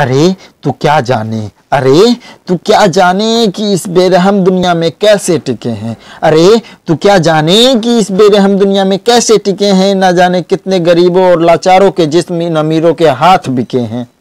अरे तू क्या जाने अरे तू क्या जाने कि इस बेरहम दुनिया में कैसे टिके हैं अरे तू क्या जाने कि इस बेरहम दुनिया में कैसे टिके हैं ना जाने कितने गरीबों और लाचारों के जिसम इन अमीरों के हाथ बिके हैं